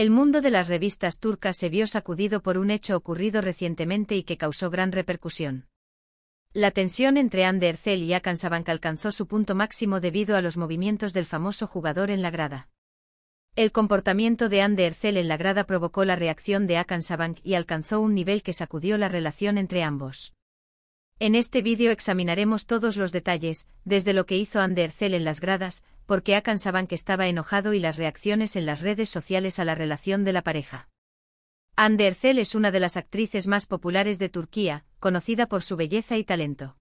El mundo de las revistas turcas se vio sacudido por un hecho ocurrido recientemente y que causó gran repercusión. La tensión entre Ander y Akansabank alcanzó su punto máximo debido a los movimientos del famoso jugador en la grada. El comportamiento de Ander en la grada provocó la reacción de Akansabank y alcanzó un nivel que sacudió la relación entre ambos. En este vídeo examinaremos todos los detalles, desde lo que hizo Ander en las gradas, porque Akan que estaba enojado y las reacciones en las redes sociales a la relación de la pareja. Andercel es una de las actrices más populares de Turquía, conocida por su belleza y talento.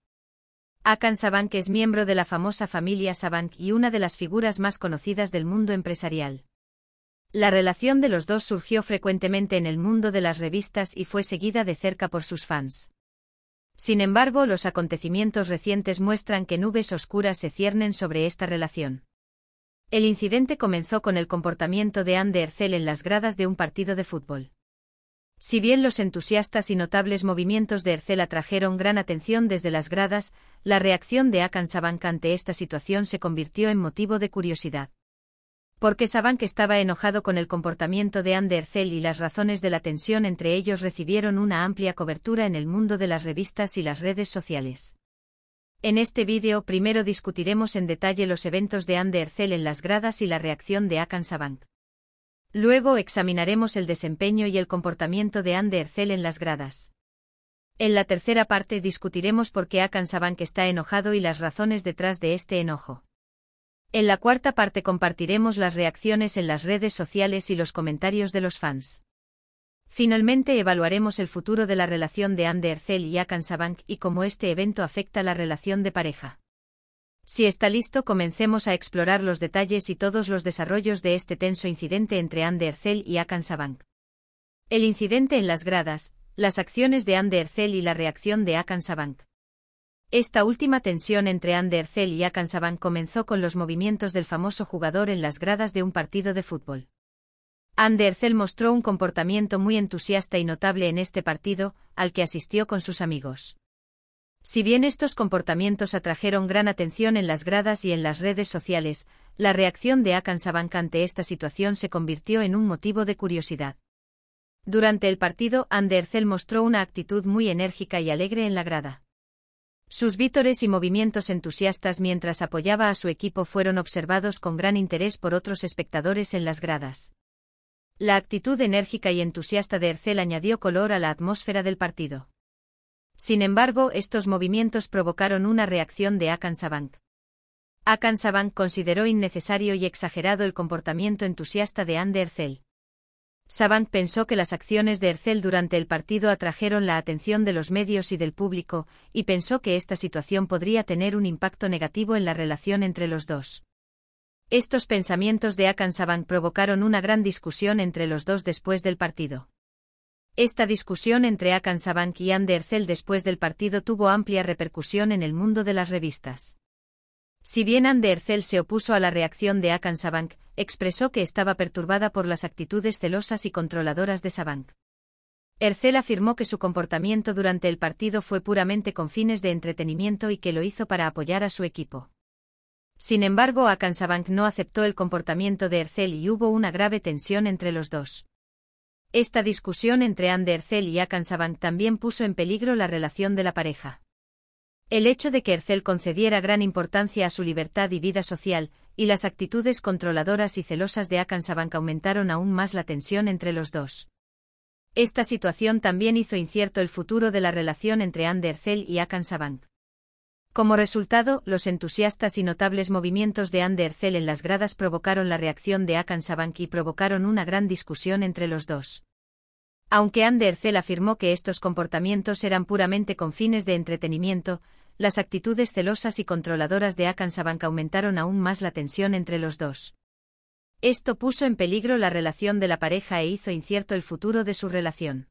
Akan es miembro de la famosa familia Sabank y una de las figuras más conocidas del mundo empresarial. La relación de los dos surgió frecuentemente en el mundo de las revistas y fue seguida de cerca por sus fans. Sin embargo, los acontecimientos recientes muestran que nubes oscuras se ciernen sobre esta relación. El incidente comenzó con el comportamiento de Anne de Ercel en las gradas de un partido de fútbol. Si bien los entusiastas y notables movimientos de Ercel atrajeron gran atención desde las gradas, la reacción de Akan Sabank ante esta situación se convirtió en motivo de curiosidad. Porque Sabank estaba enojado con el comportamiento de Anne de Ercel y las razones de la tensión entre ellos recibieron una amplia cobertura en el mundo de las revistas y las redes sociales. En este vídeo primero discutiremos en detalle los eventos de Ercel en las gradas y la reacción de Akan Sabank. Luego examinaremos el desempeño y el comportamiento de Ercel en las gradas. En la tercera parte discutiremos por qué Akan Sabank está enojado y las razones detrás de este enojo. En la cuarta parte compartiremos las reacciones en las redes sociales y los comentarios de los fans. Finalmente evaluaremos el futuro de la relación de Anne y Akansabank y cómo este evento afecta la relación de pareja. Si está listo, comencemos a explorar los detalles y todos los desarrollos de este tenso incidente entre Anne y Akansabank. El incidente en las gradas, las acciones de Anne y la reacción de Akansabank. Esta última tensión entre Anne y Akansabank comenzó con los movimientos del famoso jugador en las gradas de un partido de fútbol. Anderzel mostró un comportamiento muy entusiasta y notable en este partido, al que asistió con sus amigos. Si bien estos comportamientos atrajeron gran atención en las gradas y en las redes sociales, la reacción de Akan ante esta situación se convirtió en un motivo de curiosidad. Durante el partido, Anderzel mostró una actitud muy enérgica y alegre en la grada. Sus vítores y movimientos entusiastas mientras apoyaba a su equipo fueron observados con gran interés por otros espectadores en las gradas. La actitud enérgica y entusiasta de Ercel añadió color a la atmósfera del partido. Sin embargo, estos movimientos provocaron una reacción de Akan Sabank. Akan Sabank consideró innecesario y exagerado el comportamiento entusiasta de de Ercel. Sabank pensó que las acciones de Ercel durante el partido atrajeron la atención de los medios y del público, y pensó que esta situación podría tener un impacto negativo en la relación entre los dos. Estos pensamientos de Akansabank provocaron una gran discusión entre los dos después del partido. Esta discusión entre Akansabank y Andercel después del partido tuvo amplia repercusión en el mundo de las revistas. Si bien Andercel se opuso a la reacción de Akansabank, expresó que estaba perturbada por las actitudes celosas y controladoras de Sabank. Ercel afirmó que su comportamiento durante el partido fue puramente con fines de entretenimiento y que lo hizo para apoyar a su equipo. Sin embargo, Akansabank no aceptó el comportamiento de Ercel y hubo una grave tensión entre los dos. Esta discusión entre Ander Ercel y Akansabank también puso en peligro la relación de la pareja. El hecho de que Ercel concediera gran importancia a su libertad y vida social, y las actitudes controladoras y celosas de Akansabank aumentaron aún más la tensión entre los dos. Esta situación también hizo incierto el futuro de la relación entre Ander Ercel y Akansabank. Como resultado, los entusiastas y notables movimientos de Andercel en las gradas provocaron la reacción de Akansabank y provocaron una gran discusión entre los dos. Aunque Andercel afirmó que estos comportamientos eran puramente con fines de entretenimiento, las actitudes celosas y controladoras de Akansabank aumentaron aún más la tensión entre los dos. Esto puso en peligro la relación de la pareja e hizo incierto el futuro de su relación.